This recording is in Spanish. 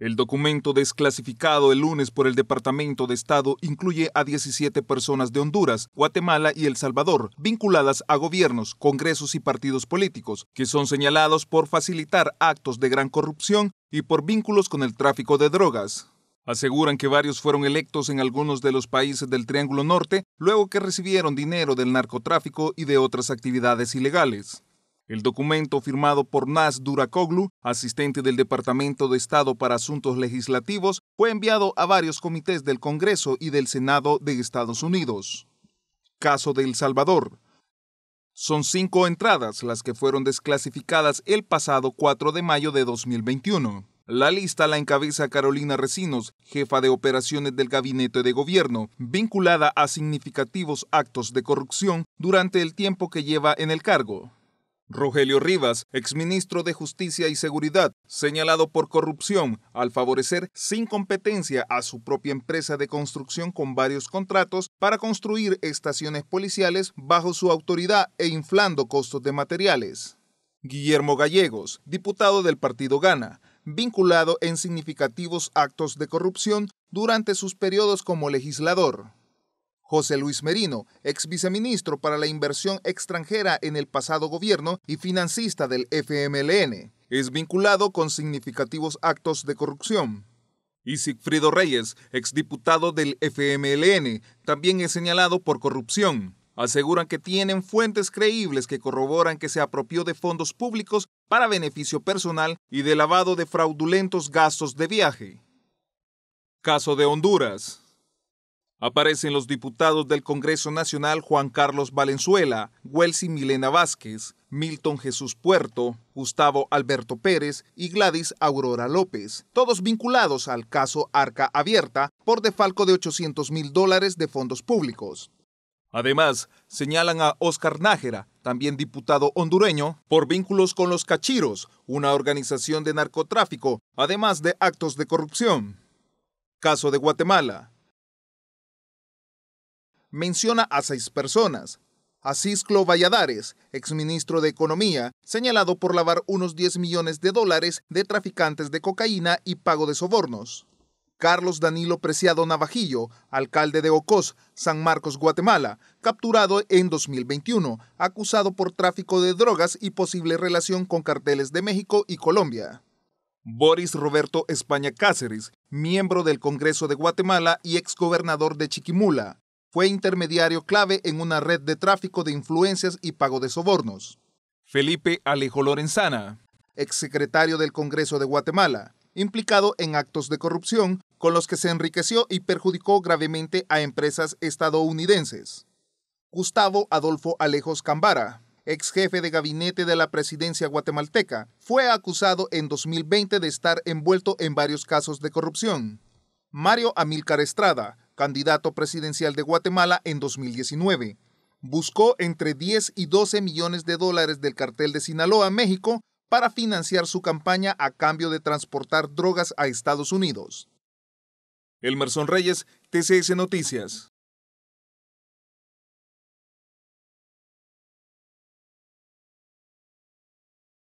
El documento desclasificado el lunes por el Departamento de Estado incluye a 17 personas de Honduras, Guatemala y El Salvador, vinculadas a gobiernos, congresos y partidos políticos, que son señalados por facilitar actos de gran corrupción y por vínculos con el tráfico de drogas. Aseguran que varios fueron electos en algunos de los países del Triángulo Norte luego que recibieron dinero del narcotráfico y de otras actividades ilegales. El documento firmado por Nas Durakoglu, asistente del Departamento de Estado para Asuntos Legislativos, fue enviado a varios comités del Congreso y del Senado de Estados Unidos. Caso de El Salvador. Son cinco entradas las que fueron desclasificadas el pasado 4 de mayo de 2021. La lista la encabeza Carolina Recinos, jefa de operaciones del gabinete de gobierno, vinculada a significativos actos de corrupción durante el tiempo que lleva en el cargo. Rogelio Rivas, exministro de Justicia y Seguridad, señalado por corrupción al favorecer sin competencia a su propia empresa de construcción con varios contratos para construir estaciones policiales bajo su autoridad e inflando costos de materiales. Guillermo Gallegos, diputado del partido Gana, vinculado en significativos actos de corrupción durante sus periodos como legislador. José Luis Merino, ex viceministro para la inversión extranjera en el pasado gobierno y financista del FMLN, es vinculado con significativos actos de corrupción. Y Sigfrido Reyes, exdiputado del FMLN, también es señalado por corrupción. Aseguran que tienen fuentes creíbles que corroboran que se apropió de fondos públicos para beneficio personal y de lavado de fraudulentos gastos de viaje. Caso de Honduras. Aparecen los diputados del Congreso Nacional Juan Carlos Valenzuela, Welsi Milena Vázquez, Milton Jesús Puerto, Gustavo Alberto Pérez y Gladys Aurora López, todos vinculados al caso Arca Abierta por defalco de 800 mil dólares de fondos públicos. Además, señalan a Oscar Nájera, también diputado hondureño, por vínculos con los Cachiros, una organización de narcotráfico, además de actos de corrupción. Caso de Guatemala menciona a seis personas. Asís Clo Valladares, exministro de Economía, señalado por lavar unos 10 millones de dólares de traficantes de cocaína y pago de sobornos. Carlos Danilo Preciado Navajillo, alcalde de Ocos, San Marcos, Guatemala, capturado en 2021, acusado por tráfico de drogas y posible relación con carteles de México y Colombia. Boris Roberto España Cáceres, miembro del Congreso de Guatemala y exgobernador de Chiquimula, fue intermediario clave en una red de tráfico de influencias y pago de sobornos. Felipe Alejo Lorenzana, exsecretario del Congreso de Guatemala, implicado en actos de corrupción con los que se enriqueció y perjudicó gravemente a empresas estadounidenses. Gustavo Adolfo Alejos Cambara, ex jefe de gabinete de la presidencia guatemalteca, fue acusado en 2020 de estar envuelto en varios casos de corrupción. Mario Amilcar Estrada, candidato presidencial de Guatemala en 2019. Buscó entre 10 y 12 millones de dólares del cartel de Sinaloa, México, para financiar su campaña a cambio de transportar drogas a Estados Unidos. Elmerson Reyes, TCS Noticias.